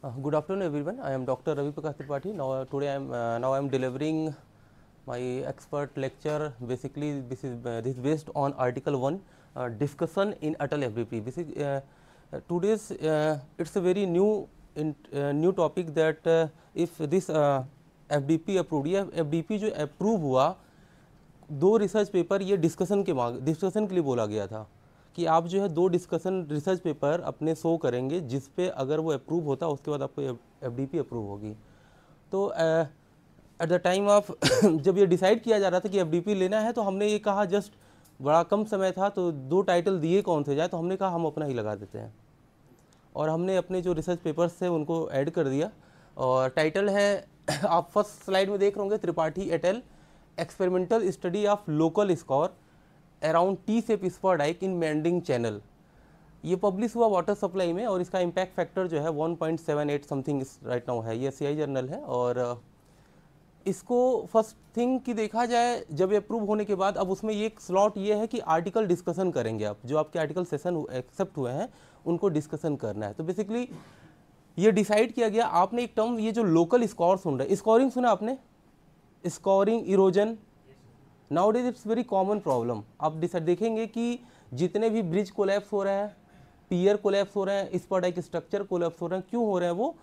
Uh, good afternoon everyone. I am Dr. Ravi Prakash Tripathi. Now uh, today I am uh, now I am delivering my expert lecture. Basically, this is this is based on Article One discussion in Atal FBP. This is today's it's a very new in, new topic that if this FDP approved या FDP जो approve हुआ दो research paper ये discussion के मांग discussion के लिए बोला गया था कि आप जो है दो डिस्कशन रिसर्च पेपर अपने शो करेंगे जिस पे अगर वो अप्रूव होता उसके बाद आपको एफ अप्रूव होगी तो एट द टाइम ऑफ जब ये डिसाइड किया जा रहा था कि एफ लेना है तो हमने ये कहा जस्ट बड़ा कम समय था तो दो टाइटल दिए कौन से जाए तो हमने कहा हम अपना ही लगा देते हैं और हमने अपने जो रिसर्च पेपर्स थे उनको ऐड कर दिया और टाइटल है आप फर्स्ट स्लाइड में देख रहे होंगे Tripathi et al experimental study of local scour around T shape dike in meandering channel ये पब्लिश हुआ वाटर सप्लाई में और इसका इम्पैक्ट फैक्टर जो है 1.78 समथिंग राइट नाउ है ये सी जर्नल है और इसको फर्स्ट थिंग की देखा जाए जब अप्रूव होने के बाद अब उसमें ये एक स्लॉट ये है कि आर्टिकल डिस्कशन करेंगे आप जो आपके आर्टिकल सेशन एक्सेप्ट हुए हैं उनको डिस्कशन करना है तो बेसिकली ये डिसाइड किया गया आपने एक टर्म ये जो लोकल स्कोर सुन रहे स्कोरिंग सुना आपने scouring erosion nowadays it's very common problem आप देखेंगे कि जितने भी ब्रिज कोलैप्स हो रहे हैं पियर कोलैप्स हो रहे हैं इस पर एक स्ट्रक्चर कोलैप्स हो रहे हैं क्यों हो रहे हैं वो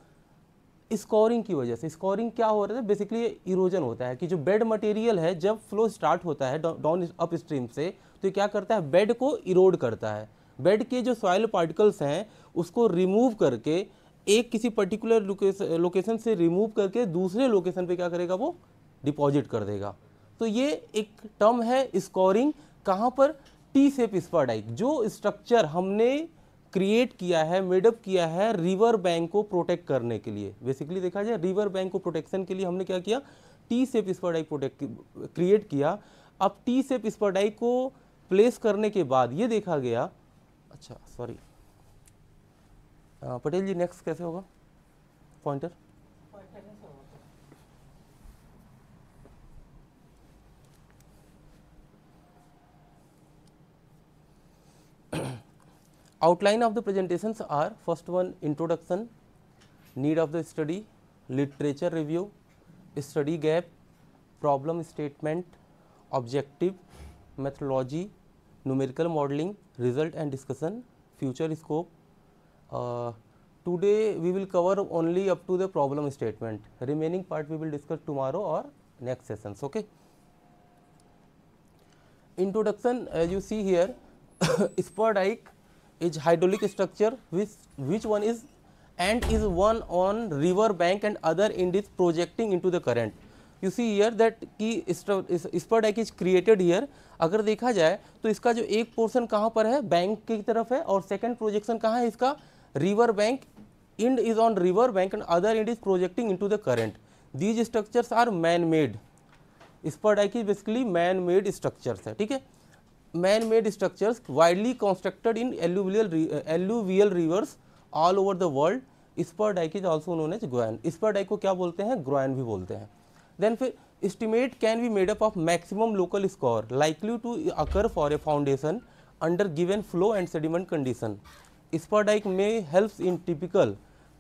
स्कोरिंग की वजह से स्कोरिंग क्या हो रहा है बेसिकली इरोजन होता है कि जो बेड मटेरियल है जब फ्लो स्टार्ट होता है डाउन अप स्ट्रीम से तो क्या करता है बेड को इरोड करता है बेड के जो सॉयल पार्टिकल्स हैं उसको रिमूव करके एक किसी पर्टिकुलर लोकेशन से रिमूव करके दूसरे लोकेशन पे क्या करेगा वो डिपॉजिट कर देगा तो ये एक टर्म है स्कोरिंग कहाँ पर टी सेप स्पाडाइक जो स्ट्रक्चर हमने क्रिएट किया है मेडअप किया है रिवर बैंक को प्रोटेक्ट करने के लिए बेसिकली देखा जाए रिवर बैंक को प्रोटेक्शन के लिए हमने क्या किया T shape spur dike protect create किया अब टी सेप स्पाडाइक को प्लेस करने के बाद ये देखा गया अच्छा सॉरी पटेल जी नेक्स्ट कैसे होगा pointer outline of the presentations are first one introduction, need of the study, literature review, study gap, problem statement, objective, methodology, numerical modeling, result and discussion, future scope. Uh, today we will cover only up to the problem statement, remaining part we will discuss tomorrow or next sessions. Okay. Introduction as you see here, Spur is hydraulic structure which which one is and is one on river bank and other end is projecting into the current. You see here that की spur dike is created here अगर देखा जाए तो इसका जो एक portion कहाँ पर है बैंक की तरफ है और सेकंड प्रोजेक्शन कहाँ है इसका river bank end is on river bank and other end is projecting into the current. These structures are man made. Spur dike is basically man made structures है ठीक है man made structures widely constructed in alluvial alluvial rivers all over the world spur dike is also known as groyne spur dike को क्या बोलते हैं groin भी बोलते हैं देन फिर estimate can be made up of maximum local scour likely to occur for a foundation under given flow and sediment condition spur dike में help in typical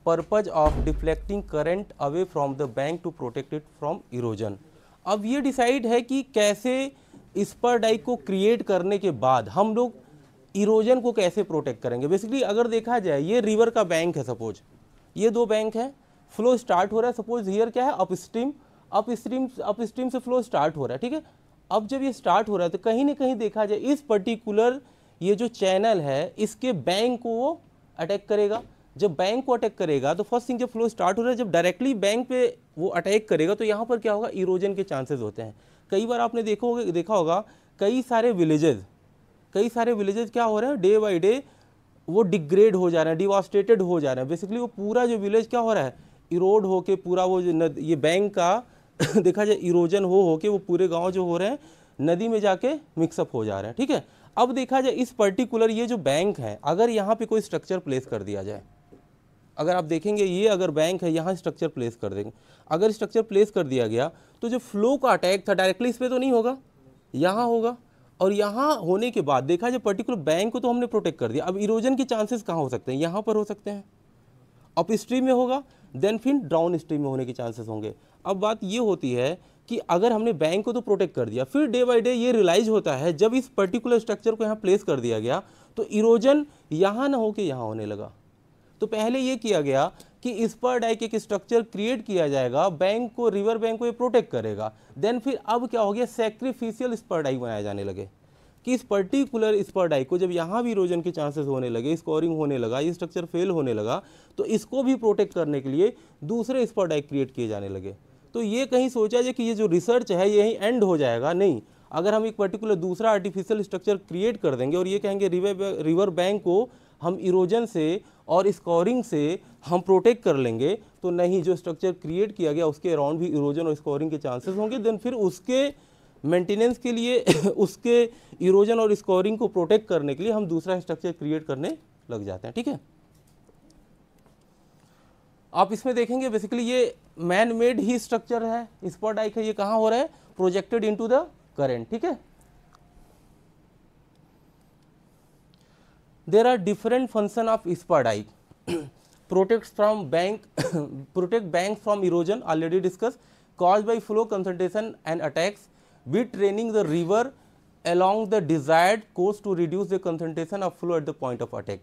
purpose of deflecting current away from the bank to protect it from erosion अब ये decide है कि कैसे Dyke को create करने के बाद हम लोग इरोजन को कैसे प्रोटेक्ट करेंगे बेसिकली अगर देखा जाए ये रिवर का बैंक है सपोज ये दो बैंक है फ्लो स्टार्ट हो रहा है सपोज हियर क्या है upstream upstream upstream से फ्लो स्टार्ट हो रहा है ठीक है अब जब ये स्टार्ट हो रहा है तो कहीं ना कहीं देखा जाए इस पर्टिकुलर ये जो चैनल है इसके बैंक को वो अटैक करेगा जब बैंक को अटैक करेगा तो फर्स्ट थिंग जब फ्लो स्टार्ट हो रहा है जब डायरेक्टली बैंक पे वो अटैक करेगा तो यहाँ पर क्या होगा इरोजन के चांसेस होते हैं कई बार आपने देखो देखा होगा कई सारे विलेजेस कई सारे विलेजेस क्या हो रहे हैं डे बाई डे वो डिग्रेड हो जा रहे हैं डिवास्टेटेड हो जा रहे हैं बेसिकली वो पूरा जो विलेज क्या हो रहा है इरोड होके पूरा वो ये बैंक का देखा जाए इरोजन हो हो के वो पूरे गांव जो हो रहे हैं नदी में जाके मिक्सअप हो जा रहे हैं ठीक है अब देखा जाए इस पर्टिकुलर ये जो बैंक है अगर यहाँ पे कोई स्ट्रक्चर प्लेस कर दिया जाए अगर आप देखेंगे ये अगर बैंक है यहाँ स्ट्रक्चर प्लेस कर देंगे अगर स्ट्रक्चर प्लेस कर दिया गया तो जो फ्लो का अटैक था डायरेक्टली इस पर तो नहीं होगा यहाँ होगा और यहाँ होने के बाद देखा जब पर्टिकुलर बैंक को तो हमने प्रोटेक्ट कर दिया अब इरोजन के चांसेस कहाँ हो सकते हैं यहाँ पर हो सकते हैं अप स्ट्रीम में होगा देन फिर डाउन स्ट्रीम में होने के चांसेस होंगे अब बात ये होती है कि अगर हमने बैंक को तो प्रोटेक्ट कर दिया फिर डे बाई डे ये रियलाइज होता है जब इस पर्टिकुलर स्ट्रक्चर को यहाँ प्लेस कर दिया गया तो इरोजन यहाँ ना होके यहाँ होने लगा तो पहले ये किया गया कि इस पर डाइक एक स्ट्रक्चर क्रिएट किया जाएगा बैंक को रिवर बैंक को ये प्रोटेक्ट करेगा देन फिर अब क्या हो गया सेक्रीफिशियल स्पर्डाइक बनाए जाने लगे कि इस पर्टिकुलर स्पर्डाइक को जब यहाँ भी रोजन के चांसेस होने लगे स्कोरिंग होने लगा ये स्ट्रक्चर फेल होने लगा तो इसको भी प्रोटेक्ट करने के लिए दूसरे स्पर्डाइक क्रिएट किए जाने लगे तो ये कहीं सोचा जाए कि ये जो रिसर्च है ये यहीं एंड हो जाएगा नहीं अगर हम एक पर्टिकुलर दूसरा आर्टिफिशियल स्ट्रक्चर क्रिएट कर देंगे और ये कहेंगे रिवर रिवर बैंक को हम इरोजन से और स्कोरिंग से हम प्रोटेक्ट कर लेंगे तो नहीं जो स्ट्रक्चर क्रिएट किया गया उसके अराउंड भी इरोजन और स्कोरिंग के चांसेस होंगे देन फिर उसके मेंटेनेंस के लिए उसके इरोजन और स्कोरिंग को प्रोटेक्ट करने के लिए हम दूसरा स्ट्रक्चर क्रिएट करने लग जाते हैं ठीक है आप इसमें देखेंगे बेसिकली ये मैन मेड ही स्ट्रक्चर है स्पॉट डाइक है ये कहाँ हो रहा है प्रोजेक्टेड इनटू द करेंट ठीक है there are different function of dike protects from bank protect bank from erosion already discussed caused by flow concentration and attacks we training the river along the desired course to reduce the concentration of flow at the point of attack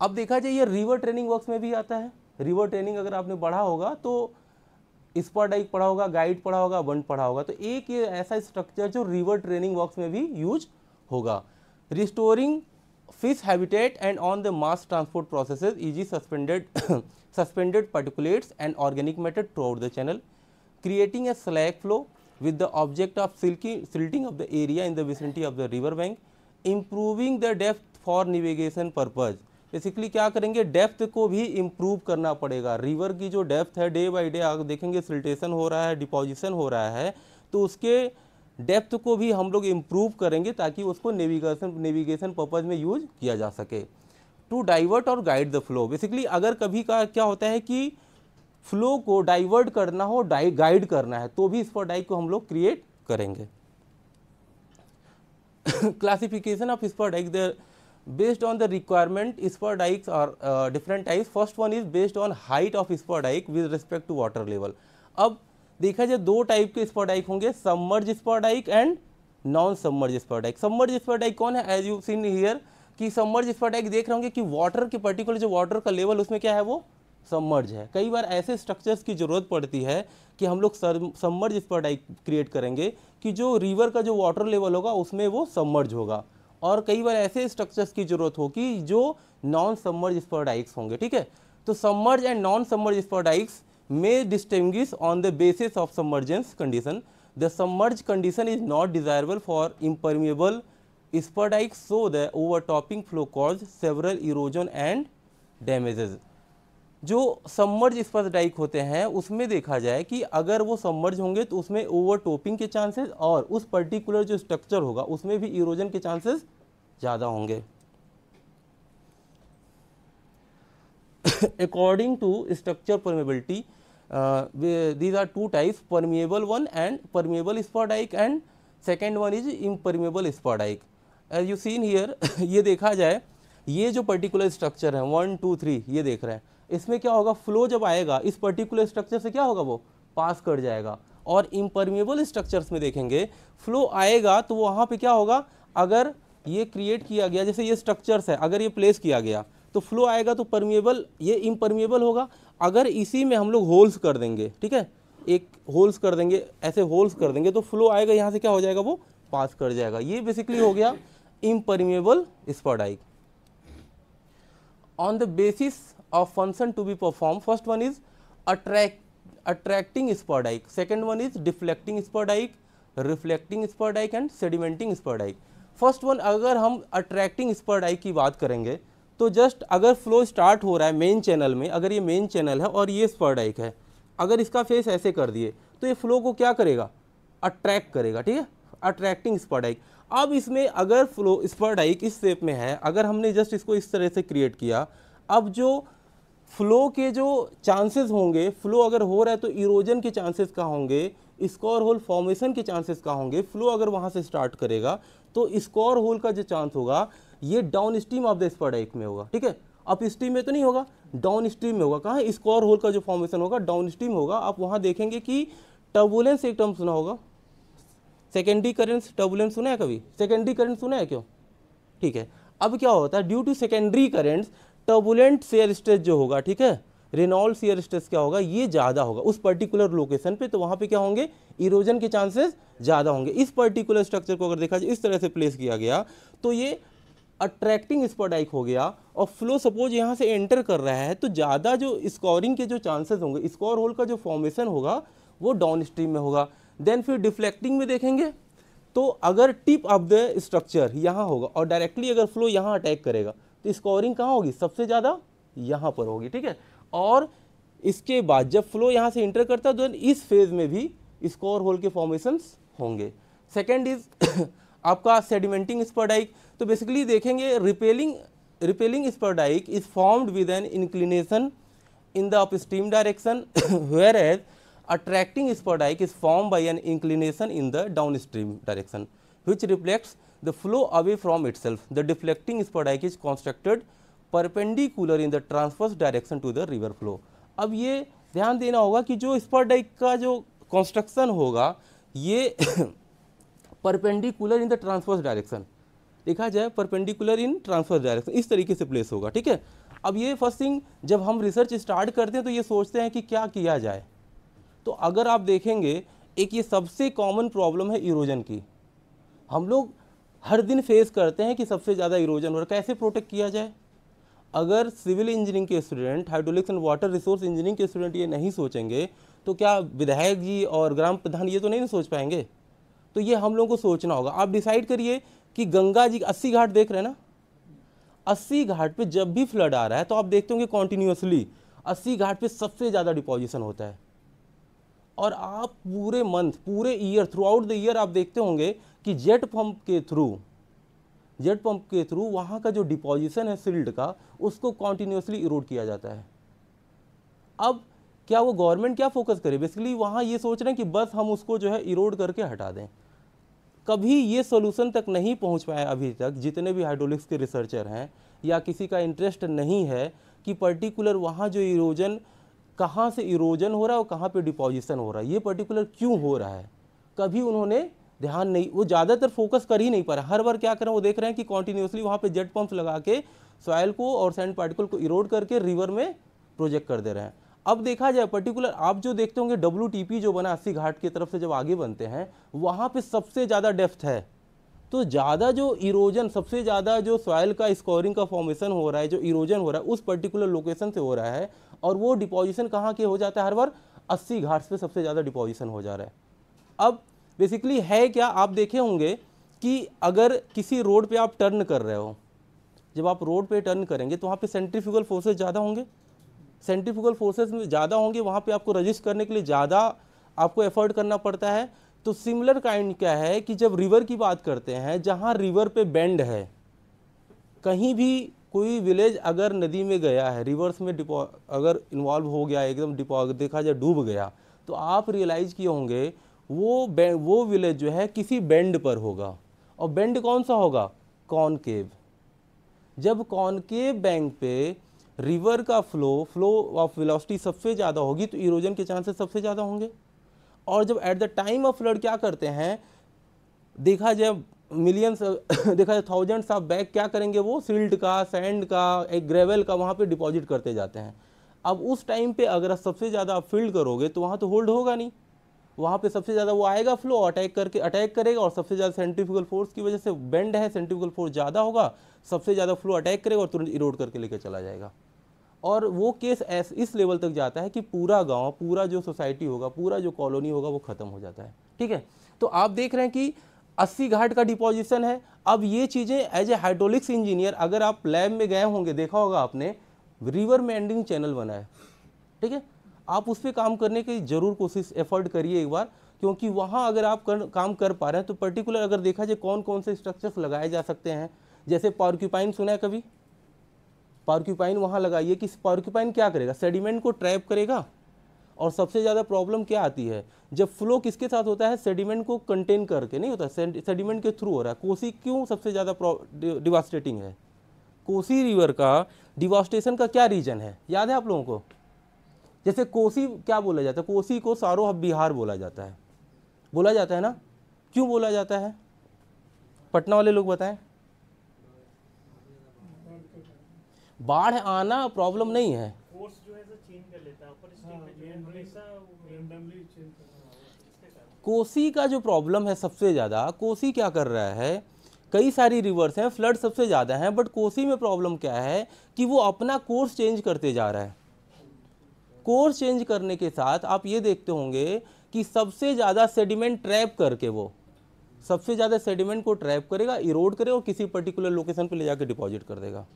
ab dekha jaye ये river training works में भी आता है river training अगर आपने पढ़ा होगा तो स्पॉडाइक पढ़ा होगा गाइड पढ़ा होगा बंड पढ़ा होगा तो एक ये ऐसा स्ट्रक्चर जो रिवर ट्रेनिंग वर्क्स में भी यूज होगा restoring fish habitat and on the mass transport processes e.g. suspended suspended particulates and organic matter throughout the channel creating a slag flow with the object of silky, silting of the area in the vicinity of the river bank improving the depth for navigation purpose basically क्या करेंगे depth को भी improve करना पड़ेगा river की जो depth है day by day आप देखेंगे सिल्टेशन हो रहा है डिपोजिशन हो रहा है तो उसके डेप्थ को भी हम लोग इम्प्रूव करेंगे ताकि उसको नेविगेशन नेविगेशन पर्पज़ में यूज किया जा सके टू डाइवर्ट और गाइड द फ्लो बेसिकली अगर कभी का क्या होता है कि फ्लो को डाइवर्ट करना हो गाइड करना है तो भी इस पर डाइक को हम लोग क्रिएट करेंगे classification of spur dike the based on the requirement spur dikes और different types first one is based on height of spur dike with respect to water level अब देखा जाए दो type के spur dike होंगे submerge spur dike and non submerge spur dike submerge spur dike कौन है as you seen here कि submerge spur dike देख रहे होंगे कि वाटर के पर्टिकुलर जो वाटर का लेवल उसमें क्या है वो सबमर्ज है कई बार ऐसे स्ट्रक्चर्स की ज़रूरत पड़ती है कि हम लोग सबमर्ज स्पॉटाइक क्रिएट करेंगे कि जो रिवर का जो वाटर लेवल होगा उसमें वो सबमर्ज होगा और कई बार ऐसे स्ट्रक्चर्स की ज़रूरत होगी जो नॉन सबमर्ज स्पॉटाइक्स होंगे ठीक है तो submerge and non submerge spur dikes may distinguish on the basis of submergence condition. The submerged condition is not desirable for impermeable spuddike, so the overtopping flow causes several erosion and damages. जो सम्मर्ज स्पर्श Dyke होते हैं उसमें देखा जाए कि अगर वो सम्मर्ज होंगे तो उसमें ओवर टोपिंग के चांसेस और उस पर्टिकुलर जो स्ट्रक्चर होगा उसमें भी इरोजन के चांसेस ज़्यादा होंगे according to structure permeability uh, these are two types permeable one and permeable spadic and second one is impermeable spadic as you seen here ये देखा जाए ये जो पर्टिकुलर स्ट्रक्चर है वन टू थ्री ये देख रहे हैं इसमें क्या होगा फ्लो जब आएगा इस पर्टिकुलर स्ट्रक्चर से क्या होगा वो पास कर जाएगा और इम्परमेबल स्ट्रक्चर्स में देखेंगे फ्लो आएगा तो वहाँ पे क्या होगा अगर ये क्रिएट किया गया जैसे ये स्ट्रक्चर्स है अगर ये प्लेस किया गया तो फ्लो आएगा तो परमिएबल ये इम्परमिएबल होगा अगर इसी में हम लोग होल्स कर देंगे ठीक है एक होल्स कर देंगे ऐसे होल्स कर देंगे तो फ्लो आएगा यहाँ से क्या हो जाएगा वो पास कर जाएगा ये बेसिकली हो गया impermeable spur dike on the basis of function to be perform first one is attract attracting spur dike second one is deflecting spur dike reflecting spur dike and sedimenting spur dike first one अगर हम अट्रैक्टिंग स्पर्डाइक की बात करेंगे तो जस्ट अगर flow start हो रहा है मेन चैनल में अगर ये मेन चैनल है और ये स्पर्डाइक है अगर इसका फेस ऐसे कर दिए तो ये फ्लो को क्या करेगा अट्रैक्ट करेगा ठीक है अट्रैक्टिंग स्पर्डाइक अब इसमें अगर फ्लो स्पर्डाइक इस शेप में है अगर हमने जस्ट इसको इस तरह से क्रिएट किया अब जो फ्लो के जो चांसेस होंगे फ्लो अगर हो रहा है तो इरोजन के चांसेस का होंगे स्कोर होल फॉर्मेशन के चांसेस का होंगे फ्लो अगर वहाँ से स्टार्ट करेगा तो स्कोर होल का जो चांस होगा ये downstream of the spur dike में होगा ठीक है अप स्ट्रीम में तो नहीं होगा डाउन स्ट्रीम में होगा कहाँ स्कोर होल का जो फॉर्मेशन होगा डाउन स्ट्रीम होगा आप वहाँ देखेंगे कि टर्बुलेंस एक टर्म सुना होगा सेकेंडरी करेंट्स टर्बुलेंस सुना है कभी सेकेंडरी करेंट सुना है क्यों ठीक है अब क्या होता है due to secondary currents turbulent shear stress जो होगा ठीक है रेनॉल्ड सेयर स्ट्रेस क्या होगा ये ज़्यादा होगा उस पर्टिकुलर लोकेशन पे तो वहाँ पे क्या होंगे इरोजन के चांसेस ज़्यादा होंगे इस पर्टिकुलर स्ट्रक्चर को अगर देखा जाए इस तरह से प्लेस किया गया तो ये अट्रैक्टिंग स्पॉडाइक हो गया और फ्लो सपोज यहाँ से एंटर कर रहा है तो ज़्यादा जो स्कोरिंग के जो चांसेस होंगे स्कोर होल का जो फॉर्मेशन होगा वो डाउन स्ट्रीम में होगा देन फिर डिफ्लेक्टिंग में देखेंगे तो अगर टिप ऑफ द स्ट्रक्चर यहाँ होगा और डायरेक्टली अगर फ्लो यहाँ अटैक करेगा तो स्कोरिंग कहाँ होगी सबसे ज़्यादा यहाँ पर होगी ठीक है और इसके बाद जब फ्लो यहाँ से इंटर करता है तो इस फेज में भी स्कोर होल के फॉर्मेशंस होंगे सेकेंड इज़ आपका सेडिमेंटिंग स्पर्डाइक तो बेसिकली देखेंगे repelling repelling spur dike is formed with an inclination in the upstream direction whereas attracting spur dike is form by an inclination in the downstream direction which reflects the flow away from itself the deflecting spur dike is constructed perpendicular in the transverse direction to the river flow अब ये ध्यान देना होगा कि जो स्पर्डाइक का जो construction होगा ये perpendicular in the transverse direction लिखा जाए परपेंडिकुलर इन ट्रांसफर्स डायरेक्शन इस तरीके से प्लेस होगा ठीक है अब ये फर्स्ट थिंग जब हम रिसर्च स्टार्ट करते हैं तो ये सोचते हैं कि क्या किया जाए तो अगर आप देखेंगे एक ये सबसे कॉमन प्रॉब्लम है इरोजन की हम लोग हर दिन फेस करते हैं कि सबसे ज़्यादा इरोजन हो रहा कैसे प्रोटेक्ट किया जाए अगर सिविल इंजीनियरिंग के student hydraulics and water resource engineering के स्टूडेंट ये नहीं सोचेंगे तो क्या विधायक जी और ग्राम प्रधान ये तो नहीं सोच पाएंगे तो ये हम लोगों को सोचना होगा आप डिसाइड करिए कि गंगा जी अस्सी घाट देख रहे हैं ना अस्सी घाट पे जब भी फ्लड आ रहा है तो आप देखते होंगे कॉन्टीन्यूसली अस्सी घाट पे सबसे ज़्यादा डिपोजिशन होता है और आप पूरे मंथ पूरे year throughout the year आप देखते होंगे कि जेट पंप के थ्रू जेट पंप के थ्रू वहाँ का जो डिपोजिशन है सिल्ड का उसको कॉन्टीन्यूसली इरोड किया जाता है अब क्या वो गवर्नमेंट क्या फोकस करे बेसिकली वहाँ ये सोच रहे हैं कि बस हम उसको जो है इरोड करके हटा दें कभी ये सोल्यूशन तक नहीं पहुँच पाए अभी तक जितने भी हाइड्रोलिक्स के रिसर्चर हैं या किसी का इंटरेस्ट नहीं है कि पर्टिकुलर वहाँ जो इरोजन कहाँ से इरोजन हो रहा है और कहाँ पे डिपोजिशन हो रहा है ये पर्टिकुलर क्यों हो रहा है कभी उन्होंने ध्यान नहीं वो ज़्यादातर फोकस कर ही नहीं पा रहे हर बार क्या करें वो देख रहे हैं कि कॉन्टीन्यूसली वहाँ पे जेट पंप्स लगा के सॉयल को और सैंड पार्टिकल को इरोड करके रिवर में प्रोजेक्ट कर दे रहे हैं अब देखा जाए पर्टिकुलर आप जो देखते होंगे डब्ल्यू जो बना अस्सी घाट की तरफ से जब आगे बनते हैं वहाँ पर सबसे ज़्यादा डेफ्थ है तो ज़्यादा जो इरोजन सबसे ज़्यादा जो सॉयल का स्कोरिंग का फॉर्मेशन हो रहा है जो इरोजन हो रहा है उस पर्टिकुलर लोकेशन से हो रहा है और वो डिपोजिशन कहाँ के हो जाता है हर बार अस्सी घाट्स पे सबसे ज़्यादा डिपोजिशन हो जा रहा है अब बेसिकली है क्या आप देखे होंगे कि अगर किसी रोड पे आप टर्न कर रहे हो जब आप रोड पर टर्न करेंगे तो वहाँ पे सेंट्रीफ्यूगल फोर्सेज ज़्यादा होंगे सेंट्रीफ्यूगल फोर्सेज में ज़्यादा होंगे वहाँ पे आपको रजिस्ट करने के लिए ज़्यादा आपको एफर्ट करना पड़ता है तो सिमिलर काइंड क्या है कि जब रिवर की बात करते हैं जहाँ रिवर पे बैंड है कहीं भी कोई विलेज अगर नदी में गया है रिवर्स में डिपो अगर इन्वॉल्व हो गया एकदम डिपो देखा जाए डूब गया तो आप रियलाइज़ किए होंगे वो वो विलेज जो है किसी बैंड पर होगा और बैंड कौन सा होगा कॉनकेव जब कॉनकेव बैंक पे रिवर का फ्लो फ्लो ऑफ वेलोसिटी सबसे ज़्यादा होगी तो इरोजन के चांसेस सबसे ज़्यादा होंगे और जब at the time of flood क्या करते हैं देखा जाए मिलियंस देखा जाए थाउजेंड्स ऑफ बैग क्या करेंगे वो सिल्ट का सैंड का एक ग्रेवल का वहाँ पर डिपॉजिट करते जाते हैं अब उस टाइम पर अगर आप सबसे ज़्यादा आप फील्ड करोगे तो वहाँ तो होल्ड होगा नहीं वहाँ पे सबसे ज़्यादा वो आएगा फ्लो अटैक करके अटैक करेगा और सबसे ज़्यादा सेंट्रिफिकल फोर्स की वजह से बेंड है सेंट्रिफिकल फोर्स ज़्यादा होगा सबसे ज़्यादा फ्लो अटैक करेगा और तुरंत इरोड करके लेकर चला जाएगा और वो केस एस इस लेवल तक जाता है कि पूरा गांव पूरा जो सोसाइटी होगा पूरा जो कॉलोनी होगा वो ख़त्म हो जाता है ठीक है तो आप देख रहे हैं कि अस्सी घाट का डिपोजिशन है अब ये चीज़ें एज ए हाइड्रोलिक्स इंजीनियर अगर आप लैब में गए होंगे देखा होगा आपने रिवर में चैनल बना है ठीक है आप उस पर काम करने की ज़रूर कोशिश एफर्ट करिए एक बार क्योंकि वहाँ अगर आप कर, काम कर पा रहे हैं तो पर्टिकुलर अगर देखा जाए कौन कौन से स्ट्रक्चर्स लगाए जा सकते हैं जैसे पार्क्यूपाइन सुना है कभी पार्क्यूपाइन वहाँ लगाइए कि पार्क्यूपाइन क्या करेगा सेडिमेंट को ट्रैप करेगा और सबसे ज़्यादा प्रॉब्लम क्या आती है जब फ्लो किसके साथ होता है सेडिमेंट को कंटेन करके नहीं होता सेडिमेंट के थ्रू हो रहा है कोसी क्यों सबसे ज़्यादा डिवास्टेटिंग है कोसी रिवर का डिवास्टेशन का क्या रीजन है याद है आप लोगों को जैसे कोसी क्या बोला जाता है कोसी को सारोह बिहार बोला जाता है बोला जाता है ना क्यों बोला जाता है पटना वाले लोग बताएं बाढ़ आना प्रॉब्लम नहीं है हाँ, कोसी का जो प्रॉब्लम है सबसे ज़्यादा कोसी क्या कर रहा है कई सारी रिवर्स हैं फ्लड सबसे ज़्यादा हैं बट कोसी में प्रॉब्लम क्या है कि वो अपना कोर्स चेंज करते जा रहा है कोर्स चेंज करने के साथ आप ये देखते होंगे कि सबसे ज़्यादा सेडिमेंट ट्रैप करके वो सबसे ज़्यादा सेडिमेंट को ट्रैप करेगा इरोड करेगा और किसी पर्टिकुलर लोकेशन पर ले जाकर डिपॉजिट कर देगा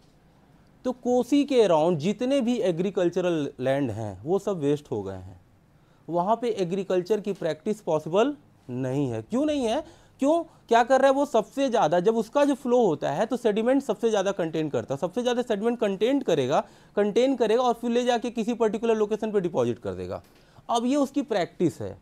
तो कोसी के अराउंड जितने भी एग्रीकल्चरल लैंड हैं वो सब वेस्ट हो गए हैं वहाँ पे एग्रीकल्चर की प्रैक्टिस पॉसिबल नहीं है क्यों नहीं है क्यों क्या कर रहा है वो सबसे ज़्यादा जब उसका जो फ्लो होता है तो सेडिमेंट सबसे ज़्यादा कंटेन करता है सबसे ज़्यादा सेडिमेंट कंटेन करेगा कंटेन करेगा और फिर ले जाके किसी पर्टिकुलर लोकेशन पर डिपॉजिट कर देगा अब ये उसकी प्रैक्टिस है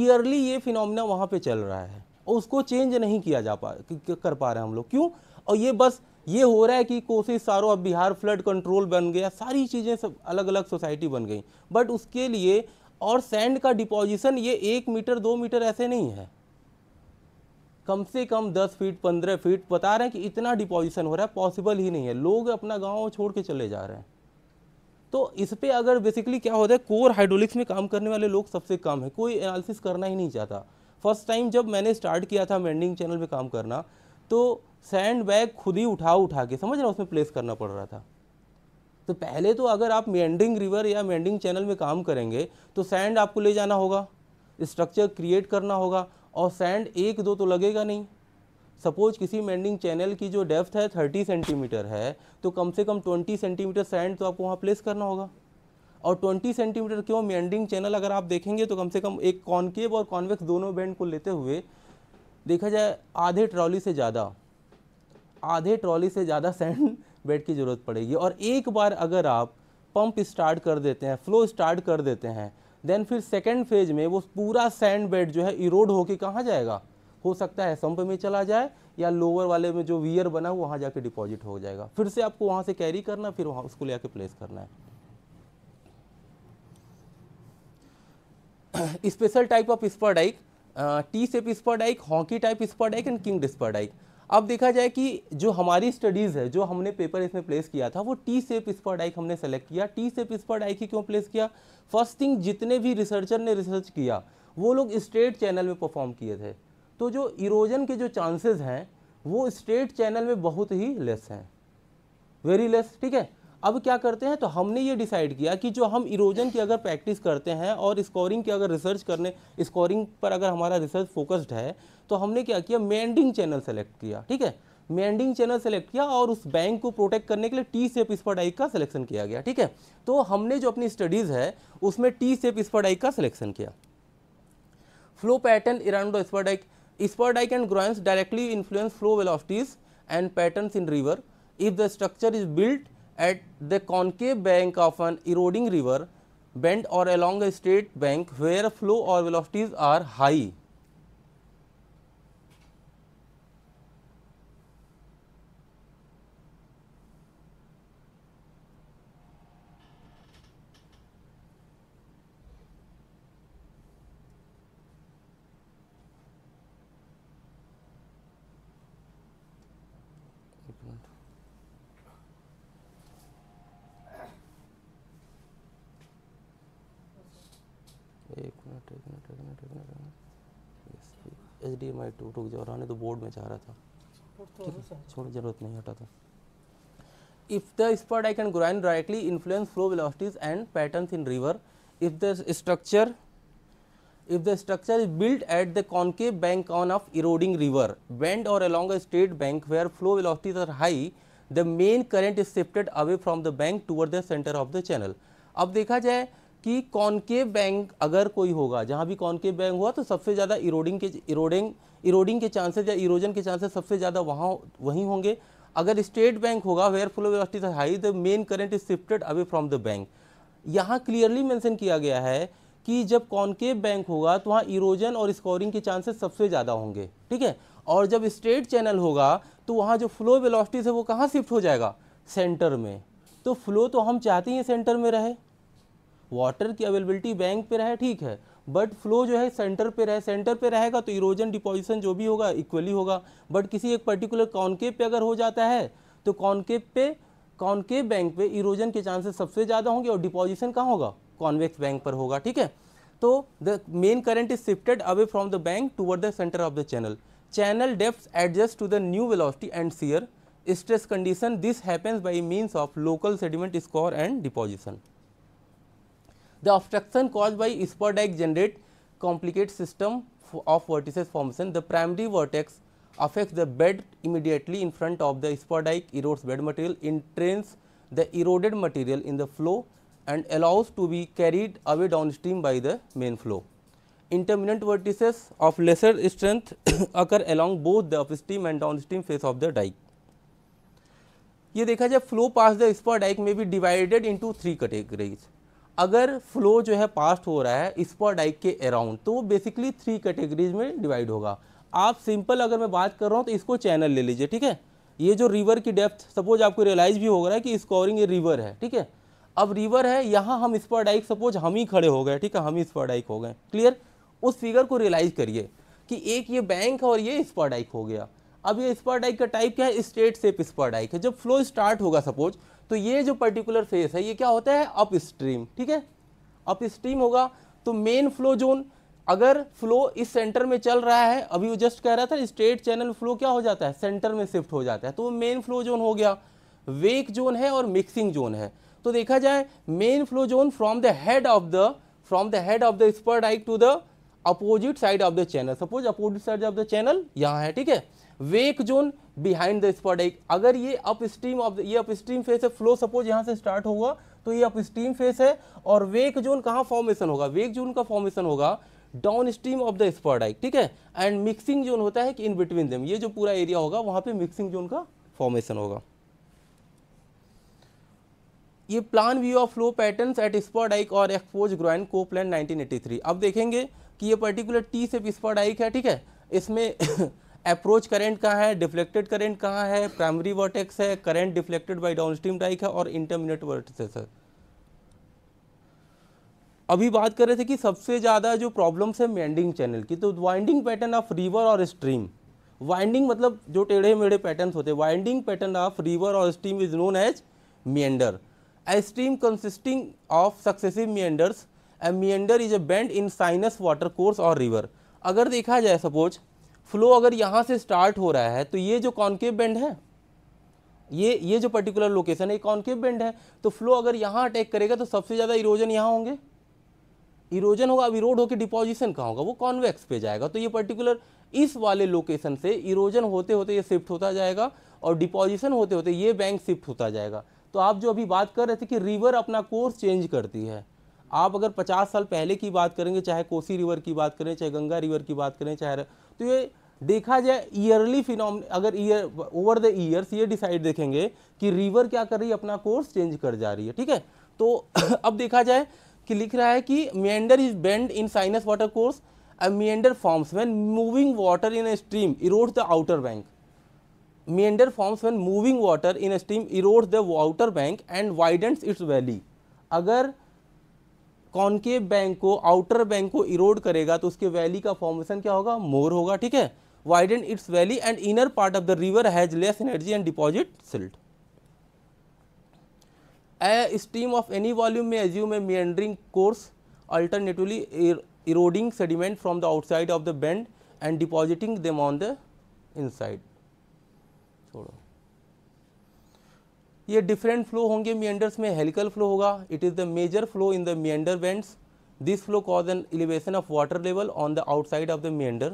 ईयरली ये फिनोमिना वहाँ पे चल रहा है और उसको चेंज नहीं किया जा पा कर पा रहे हम लोग क्यों और ये बस ये हो रहा है कि कोशिश सारो अब बिहार फ्लड कंट्रोल बन गया सारी चीज़ें सब अलग अलग सोसाइटी बन गई बट उसके लिए और सैंड का डिपोजिशन ये एक मीटर दो मीटर ऐसे नहीं है कम से कम दस फीट पंद्रह फीट बता रहे हैं कि इतना डिपोजिशन हो रहा है पॉसिबल ही नहीं है लोग अपना गाँव छोड़ के चले जा रहे हैं तो इस पर अगर बेसिकली क्या होता है कोर हाइड्रोलिक्स में काम करने वाले लोग सबसे कम है कोई एनालिसिस करना ही नहीं चाहता फर्स्ट टाइम जब मैंने स्टार्ट किया था मैंडिंग चैनल में काम करना तो सैंड बैग खुद ही उठा उठा के समझ रहा उसमें प्लेस करना पड़ रहा था तो पहले तो अगर आप मैंडिंग रिवर या मैंडिंग चैनल में काम करेंगे तो सैंड आपको ले जाना होगा स्ट्रक्चर क्रिएट करना होगा और सैंड एक दो तो लगेगा नहीं सपोज किसी मेंडिंग चैनल की जो डेप्थ है थर्टी सेंटीमीटर है तो कम से कम ट्वेंटी सेंटीमीटर सैंड तो आपको वहाँ प्लेस करना होगा और ट्वेंटी सेंटीमीटर क्यों मेंडिंग चैनल अगर आप देखेंगे तो कम से कम एक कॉन्केव और कॉन्वेक्स दोनों बैंड को लेते हुए देखा जाए आधे ट्रॉली से ज़्यादा आधे ट्रॉली से ज़्यादा सैंड बेड की ज़रूरत पड़ेगी और एक बार अगर आप पंप स्टार्ट कर देते हैं फ्लो स्टार्ट कर देते हैं देन फिर सेकेंड फेज में वो पूरा सैंड बेड जो है इरोड होके कहाँ जाएगा हो सकता है संप में चला जाए या लोअर वाले में जो वियर बना हुआ वहाँ जाके डिपॉजिट हो जाएगा फिर से आपको वहाँ से कैरी करना फिर वहाँ उसको ले आके प्लेस करना है special type of spur dike T shape dike hockey type spur dike and king dike अब देखा जाए कि जो हमारी स्टडीज़ है जो हमने पेपर इसमें प्लेस किया था वो टी सेप स्पर आइक हमने सेलेक्ट किया टी सेप स्पर आइक ही क्यों प्लेस किया फर्स्ट थिंग जितने भी रिसर्चर ने रिसर्च किया वो लोग स्ट्रेट चैनल में परफॉर्म किए थे तो जो इरोजन के जो चांसेज हैं वो स्ट्रेट चैनल में बहुत ही लेस हैं वेरी लेस ठीक है अब क्या करते हैं तो हमने ये डिसाइड किया कि जो हम इरोजन की अगर प्रैक्टिस करते हैं और स्कोरिंग की अगर रिसर्च करने स्कोरिंग पर अगर हमारा रिसर्च फोकस्ड है तो हमने क्या किया मैंडिंग चैनल सेलेक्ट किया ठीक है मैंडिंग चैनल सेलेक्ट किया और उस बैंक को प्रोटेक्ट करने के लिए टी सेप स्पडाइक का सिलेक्शन किया गया ठीक है तो हमने जो अपनी स्टडीज़ है उसमें टी सेप स्पडाइक का सिलेक्शन किया फ्लो पैटर्न इरानडो spur dike spur dike and groynes directly influence flow velocities and pattern in river if the structure is built at the concave bank of an eroding river bend or along a straight bank where flow or velocities are high. एक minute एक minute एक minute एक minute H D M I two रुक जाओ रहने तो board में जा रहा था तो छोड़ जरूरत नहीं हटा था if the spot I can grind directly influence flow velocities and pattern in river if the structure if the structure is built at the concave bank on of eroding river bend और along a straight bank where flow velocities are high the main current is shifted away from the bank toward the centre of the channel अब देखा जाए कि concave bank अगर कोई होगा जहाँ भी कॉनकेव बैंक हुआ तो सबसे ज़्यादा इरोडिंग के इरोडिंग इरोडिंग के चांसेज या इरोजन के चांसेज सबसे ज़्यादा वहाँ वहीं होंगे अगर स्टेट बैंक होगा where flow velocity is high the main current is shifted away from the bank यहाँ क्लियरली मेंशन किया गया है कि जब कॉनकेव बैंक होगा तो वहाँ इरोजन और स्कोरिंग के चांसेस सबसे ज़्यादा होंगे ठीक है और जब स्ट्रेट चैनल होगा तो वहाँ जो फ्लो वेलोसिटीज है वो कहाँ शिफ्ट हो जाएगा सेंटर में तो फ्लो तो हम चाहते ही सेंटर में रहे वाटर की अवेलेबिलिटी बैंक पे रहे ठीक है बट फ्लो जो है सेंटर पे रहे सेंटर पे रहेगा तो इरोजन डिपोजिशन जो भी होगा इक्वली होगा बट किसी एक पर्टिकुलर कॉन्केव पे अगर हो जाता है तो कॉन्केव पे कॉन्केव बैंक पे इरोजन के चांसेस सबसे ज़्यादा होंगे और डिपोजिशन कहाँ होगा कॉन्वेक्स बैंक पर होगा ठीक है तो the main current is shifted away from the bank toward the centre of the channel channel depth adjust to the new velocity and shear stress condition this happens by means of local sediment scour and deposition The obstruction caused by spur dike generate complicated system of vertices formation. The primary vertex affects the bed immediately in front of the spur dike erodes bed material, entrains the eroded material in the flow and allows to be carried away downstream by the main flow. Intermittent vertices of lesser strength occur along both the upstream and downstream face of the dike. ये देखा जाए flow pass the spur dike में be divided into three categories अगर flow जो है past हो रहा है डाइक के अराउंड तो वो बेसिकली थ्री कैटेगरीज में डिवाइड होगा आप सिंपल अगर मैं बात कर रहा हूँ तो इसको चैनल ले लीजिए ठीक है ये जो रिवर की डेप्थ सपोज आपको रियलाइज भी हो रहा है कि स्कोरिंग ये रिवर है ठीक है अब रिवर है यहाँ हम डाइक सपोज हम ही खड़े हो गए ठीक है हम ही डाइक हो गए क्लियर उस फिगर को रियलाइज करिए कि एक ये बैंक है और ये डाइक हो गया अब ये डाइक का टाइप क्या है स्ट्रेट सेप डाइक है जब फ्लो स्टार्ट होगा सपोज तो ये जो पर्टिकुलर फेस है ये क्या होता है अप स्ट्रीम ठीक है अप स्ट्रीम होगा तो मेन फ्लो जोन अगर फ्लो इस सेंटर में चल रहा है अभी वो जस्ट कह रहा था स्ट्रेट चैनल फ्लो क्या हो जाता है सेंटर में शिफ्ट हो जाता है तो वो मेन फ्लो जोन हो गया वेक जोन है और मिक्सिंग जोन है तो देखा जाए main flow zone from the head of the from the head of the spur dike to the opposite side of the channel suppose opposite side of the channel यहाँ है ठीक है wake zone behind the spur dike अगर ये upstream of ये upstream face है flow suppose यहाँ से स्टार्ट होगा तो ये अप स्ट्रीम फेस है और वेक जोन कहाँ फॉर्मेशन होगा वेक जोन का फॉर्मेशन होगा downstream of the spur dike ठीक है एंड मिक्सिंग जोन होता है कि इन बिटवीन दम ये जो पूरा एरिया होगा वहाँ पर मिक्सिंग जोन का फॉर्मेशन होगा ये plan view of flow patterns at spur dike और एक्सपोज ग्रोइन कोपलैंड 1983 अब देखेंगे कि ये पर्टिकुलर टी सेप स्पॉडाइक है ठीक है इसमें अप्रोच करंट कहाँ है डिफ्लेक्टेड करंट कहाँ है प्राइमरी वर्टेक्स है current deflected by downstream dike है और इंटरमीडिएट वर्टेक्स है अभी बात कर रहे थे कि सबसे ज़्यादा जो प्रॉब्लम्स है मैंडिंग चैनल की तो वाइंडिंग पैटर्न ऑफ रिवर और स्ट्रीम वाइंडिंग मतलब जो टेढ़े मेढ़े पैटर्न होते हैं वाइंडिंग पैटर्न ऑफ रिवर और stream is known as meander a stream consisting of successive meanders a meander is a bend in sinuous water course और river अगर देखा जाए सपोज फ्लो अगर यहाँ से स्टार्ट हो रहा है तो ये जो कॉन्केव बैंड है ये ये जो पर्टिकुलर लोकेशन है कॉन्केव बैंड है तो फ्लो अगर यहाँ अटैक करेगा तो सबसे ज़्यादा इरोजन यहाँ होंगे इरोजन होगा अब इरोड होकर डिपोजिशन कहाँ होगा वो कॉन्वेक्स पे जाएगा तो ये पर्टिकुलर इस वाले लोकेशन से इरोजन होते होते ये शिफ्ट होता जाएगा और डिपोजिशन होते होते ये बैंक शिफ्ट होता जाएगा तो आप जो अभी बात कर रहे थे कि रिवर अपना कोर्स चेंज करती है आप अगर 50 साल पहले की बात करेंगे चाहे कोसी रिवर की बात करें चाहे गंगा रिवर की बात करें चाहे तो ये देखा जाए ईयरली फिनोम अगर ईयर ओवर द ईयर्स ये डिसाइड देखेंगे कि रिवर क्या कर रही है अपना कोर्स चेंज कर जा रही है ठीक है तो अब देखा जाए कि लिख रहा है कि meander is bend in sinuous water course and meander forms when moving water in a stream erode the outer bank meander forms when moving water in a stream erode the outer bank and widens its valley अगर concave bank को outer bank को erode करेगा तो उसके valley का formation क्या होगा मोर होगा ठीक है widen its valley and inner part of the river has less energy and deposit silt. A stream of any volume may assume a meandering course alternatively er eroding sediment from the outside of the bend and depositing them on the inside. छोड़ो ye different flow honge meanders mein helical flow hoga it is the major flow in the meander bends this flow causes an elevation of water level on the outside of the meander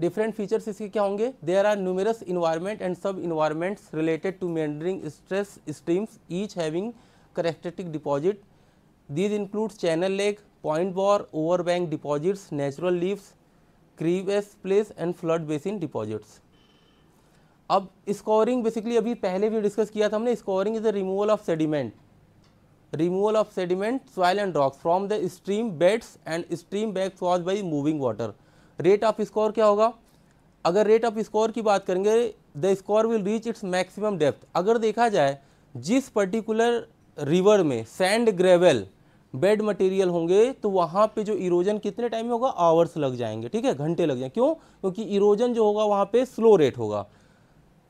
different features इसके क्या होंगे there are numerous environment and sub environments related to meandering stress streams each having characteristic deposit these include channel lake point bar over bank deposits natural levees crevasse splays and flood basin deposits अब scouring basically अभी पहले भी discuss किया था हमने scouring is the removal of sediment removal of sediment soil and rocks from the stream beds and stream bag was by moving water rate of scour क्या होगा अगर रेट ऑफ स्कोर की बात करेंगे the scour will reach its maximum depth अगर देखा जाए जिस पर्टिकुलर रिवर में सैंड ग्रेवल बेड मटेरियल होंगे तो वहाँ पे जो इरोजन कितने टाइम में होगा आवर्स लग जाएंगे ठीक है घंटे लग जाएंगे क्यों क्योंकि इरोजन जो होगा वहाँ पे स्लो रेट होगा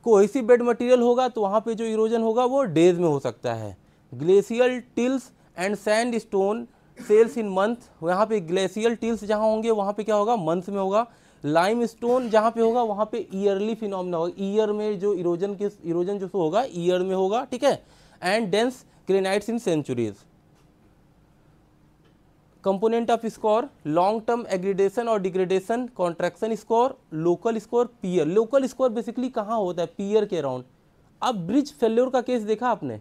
कोई सी बेड मटेरियल होगा तो वहाँ पे जो इरोजन होगा वो डेज में हो सकता है glacial tills and sand stone shales in month यहाँ पे ग्लेशियल टील्स जहाँ होंगे वहाँ पे क्या होगा मंथ में होगा लाइम स्टोन जहाँ पे होगा वहाँ पे ईयरली फिनोमिना होगा ईयर में जो इरोजन के इरोजन जो होगा ईयर में होगा ठीक है and dense granites in centuries component of scour long term aggradation और degradation contraction scour local scour pier local scour basically कहाँ होता है पीयर के अराउंड अब ब्रिज फेल्योर का केस देखा आपने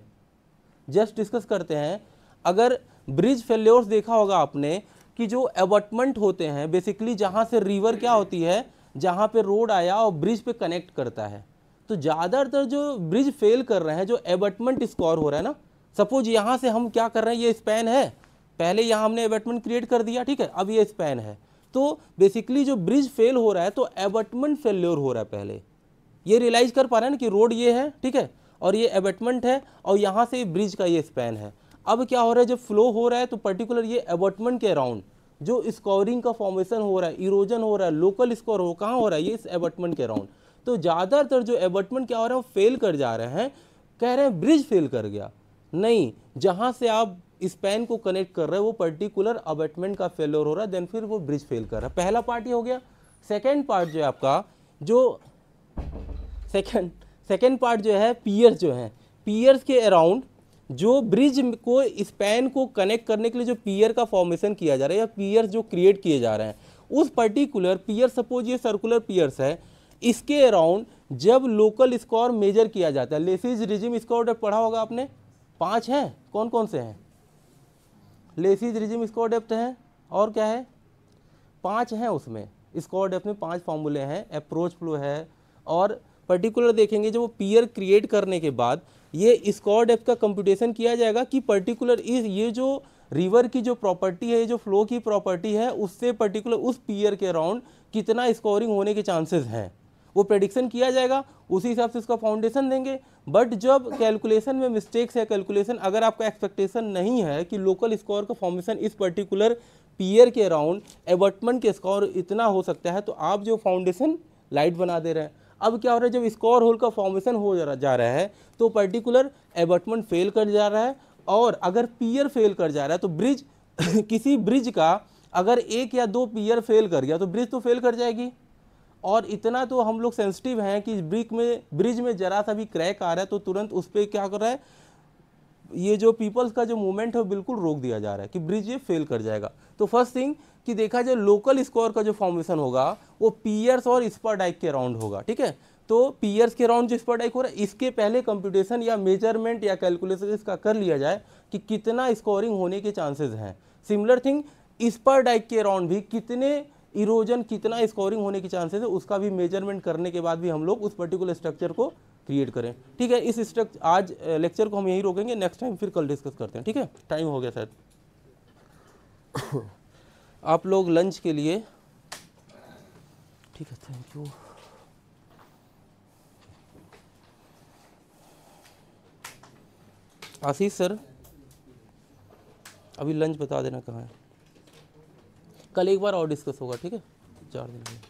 जस्ट डिस्कस करते हैं अगर ब्रिज फेल्योर्स देखा होगा आपने कि जो एबटमेंट होते हैं बेसिकली जहाँ से रिवर क्या होती है जहाँ पे रोड आया और ब्रिज पे कनेक्ट करता है तो ज़्यादातर जो ब्रिज फेल कर रहे हैं जो एबटमेंट स्कोर हो रहा है ना सपोज यहाँ से हम क्या कर रहे हैं ये स्पैन है पहले यहाँ हमने एबटमेंट क्रिएट कर दिया ठीक है अब ये स्पैन है तो बेसिकली जो ब्रिज फेल हो रहा है तो एबटमेंट फेल्योर हो रहा है पहले ये रियलाइज़ कर पा रहे हैं ना कि रोड ये है ठीक है और ये एबटमेंट है और यहाँ से ब्रिज का ये स्पैन है अब क्या हो रहा है जब फ्लो हो रहा है तो पर्टिकुलर ये एबॉटमेंट के अराउंड जो स्कोरिंग का फॉर्मेशन हो रहा है इरोजन हो रहा है लोकल स्कोर हो कहाँ हो रहा है ये इस एबॉटमेंट के अराउंड तो ज़्यादातर जो एबॉटमेंट क्या हो रहा है वो फेल कर जा रहे हैं कह रहे हैं ब्रिज फेल कर गया नहीं जहाँ से आप स्पैन को कनेक्ट कर रहे हैं वो पर्टिकुलर अबर्टमेंट का फेलोर हो रहा है देन फिर वो ब्रिज फेल कर रहा है पहला पार्ट ये हो गया सेकेंड पार्ट जो है आपका जो सेकेंड सेकेंड पार्ट जो है पीयर्स जो हैं पीयर्स के अराउंड जो ब्रिज को स्पैन को कनेक्ट करने के लिए जो पियर का फॉर्मेशन किया जा रहा है या पियर जो क्रिएट किए जा रहे हैं उस पर्टिकुलर पियर सपोज ये सर्कुलर पियर्स है इसके अराउंड जब लोकल स्कोर मेजर किया जाता है लेसिज रिजिम स्कोर पढ़ा होगा आपने पाँच हैं कौन कौन से हैं लेसिज रिजिम स्कोर डेप्थ हैं और क्या है पाँच हैं उसमें स्कोर डेप्थ में पाँच फॉर्मूले हैं अप्रोच फ्लो है और पर्टिकुलर देखेंगे जब वो पीयर क्रिएट करने के बाद ये स्कॉर डेप्थ का कंप्यूटेशन किया जाएगा कि पर्टिकुलर इस ये जो रिवर की जो प्रॉपर्टी है जो फ्लो की प्रॉपर्टी है उससे पर्टिकुलर उस पीयर के अराउंड कितना स्कोरिंग होने के चांसेस हैं वो प्रडिक्शन किया जाएगा उसी हिसाब से उसका फाउंडेशन देंगे बट जब कैलकुलेशन में मिस्टेक्स है कैलकुलेशन अगर आपका एक्सपेक्टेशन नहीं है कि लोकल स्कोर का फॉर्मेशन इस पर्टिकुलर पीयर के अराउंड एवर्टमेंट के स्कोर इतना हो सकता है तो आप जो फाउंडेशन लाइट बना दे रहे हैं अब क्या हो रहा है जब स्कोर होल का फॉर्मेशन हो जा रहा है तो पर्टिकुलर एबटमेंट फेल कर जा रहा है और अगर पियर फेल कर जा रहा है तो ब्रिज किसी ब्रिज का अगर एक या दो पियर फेल कर गया तो ब्रिज तो फेल कर जाएगी और इतना तो हम लोग सेंसिटिव हैं कि ब्रिक में ब्रिज में ज़रा सा भी क्रैक आ रहा है तो तुरंत उस पर क्या कर रहा है ये जो पीपल्स का जो मूवमेंट है बिल्कुल रोक दिया जा रहा है कि ब्रिज ये फेल कर जाएगा तो फर्स्ट थिंग कि देखा जाए लोकल स्कोर का जो फॉर्मेशन होगा वो पीयर्स और स्पर डाइक के अराउंड होगा ठीक है तो पीयर्स के राउंड जो डाइक हो रहा है इसके पहले कंप्यूटेशन या मेजरमेंट या कैलकुलेशन इसका कर लिया जाए कि कितना स्कोरिंग होने के चांसेज हैं सिमिलर थिंग स्पर डाइक के राउंड भी कितने इरोजन कितना स्कोरिंग होने के चांसेज है उसका भी मेजरमेंट करने के बाद भी हम लोग उस पर्टिकुलर स्ट्रक्चर को क्रिएट करें ठीक है इस स्ट्रक्चर आज लेक्चर को हम यही रोकेंगे नेक्स्ट टाइम फिर कल डिस्कस करते हैं ठीक है टाइम हो गया शायद आप लोग लंच के लिए ठीक है थैंक यू आशीष सर अभी लंच बता देना कहाँ है कल एक बार और डिस्कस होगा ठीक है चार दिन में